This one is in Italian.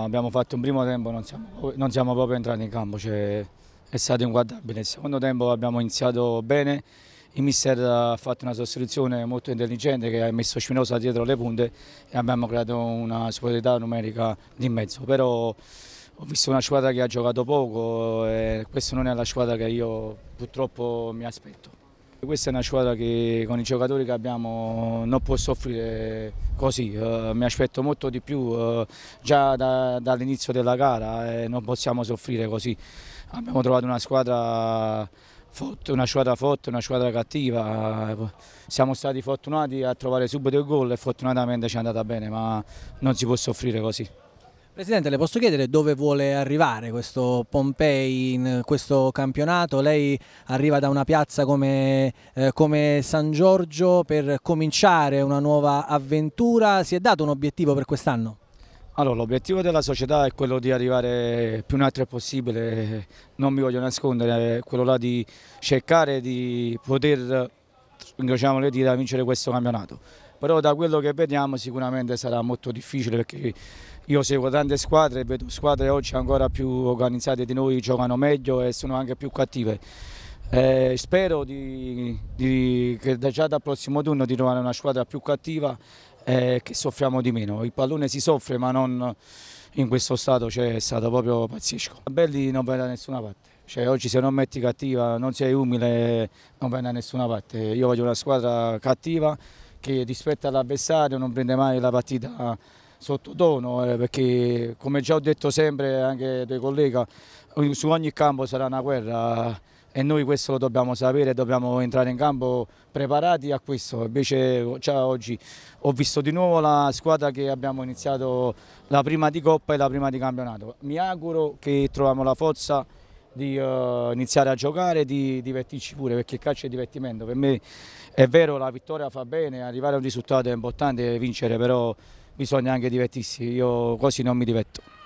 Ah, abbiamo fatto un primo tempo, non siamo, non siamo proprio entrati in campo, cioè è stato inguardabile. Il secondo tempo abbiamo iniziato bene, il mister ha fatto una sostituzione molto intelligente che ha messo Spinosa dietro le punte e abbiamo creato una superiorità numerica di mezzo. Però ho visto una squadra che ha giocato poco e questa non è la squadra che io purtroppo mi aspetto. Questa è una squadra che con i giocatori che abbiamo non può soffrire così, eh, mi aspetto molto di più eh, già da, dall'inizio della gara, eh, non possiamo soffrire così. Abbiamo trovato una squadra forte, una squadra forte, una squadra cattiva, siamo stati fortunati a trovare subito il gol e fortunatamente ci è andata bene, ma non si può soffrire così. Presidente, le posso chiedere dove vuole arrivare questo Pompei in questo campionato? Lei arriva da una piazza come, eh, come, San Giorgio per cominciare una nuova avventura. Si è dato un obiettivo per quest'anno? Allora, l'obiettivo della società è quello di arrivare più in alto possibile, non mi voglio nascondere, è quello là di cercare di poter, incrociamo le dita, vincere questo campionato però da quello che vediamo sicuramente sarà molto difficile perché io seguo tante squadre e vedo squadre oggi ancora più organizzate di noi, giocano meglio e sono anche più cattive. Eh, spero di, di, che già dal prossimo turno di trovare una squadra più cattiva e eh, che soffriamo di meno. Il pallone si soffre ma non in questo stato, cioè, è stato proprio pazzesco. Belli non va da nessuna parte. Cioè, oggi se non metti cattiva, non sei umile, non va da nessuna parte. Io voglio una squadra cattiva che rispetto all'avversario non prende mai la partita sotto tono eh, perché come già ho detto sempre anche dei colleghi su ogni campo sarà una guerra e noi questo lo dobbiamo sapere, dobbiamo entrare in campo preparati a questo. Invece già oggi ho visto di nuovo la squadra che abbiamo iniziato la prima di Coppa e la prima di campionato. Mi auguro che troviamo la forza di uh, iniziare a giocare e di divertirci pure perché il calcio è divertimento. Per me è vero la vittoria fa bene, arrivare a un risultato è importante, vincere però bisogna anche divertirsi, io quasi non mi diverto.